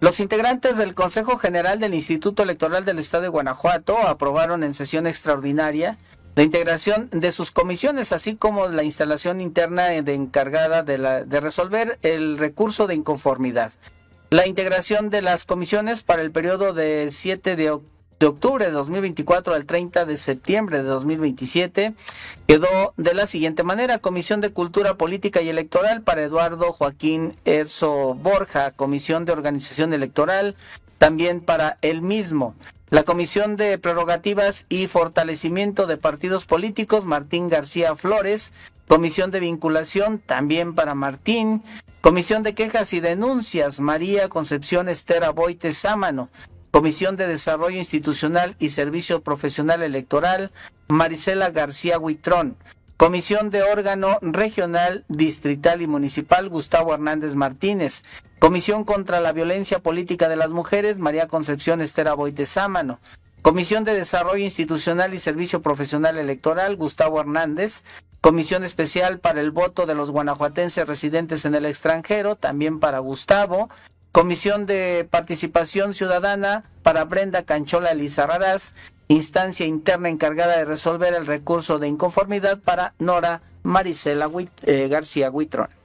Los integrantes del Consejo General del Instituto Electoral del Estado de Guanajuato aprobaron en sesión extraordinaria la integración de sus comisiones, así como la instalación interna de encargada de, la, de resolver el recurso de inconformidad. La integración de las comisiones para el periodo de 7 de, de octubre de 2024 al 30 de septiembre de 2027 quedó de la siguiente manera. Comisión de Cultura Política y Electoral para Eduardo Joaquín Erzo Borja, Comisión de Organización Electoral también para él mismo. La Comisión de Prerrogativas y Fortalecimiento de Partidos Políticos, Martín García Flores. Comisión de Vinculación, también para Martín. Comisión de Quejas y Denuncias, María Concepción Estera Boite Sámano. Comisión de Desarrollo Institucional y Servicio Profesional Electoral, Marisela García Huitrón. Comisión de Órgano Regional, Distrital y Municipal, Gustavo Hernández Martínez. Comisión contra la Violencia Política de las Mujeres, María Concepción Estera Sámano. Comisión de Desarrollo Institucional y Servicio Profesional Electoral, Gustavo Hernández. Comisión Especial para el Voto de los Guanajuatenses Residentes en el Extranjero, también para Gustavo. Comisión de Participación Ciudadana para Brenda Canchola Lizarraraz, instancia interna encargada de resolver el recurso de inconformidad para Nora Maricela eh, García Huitrón.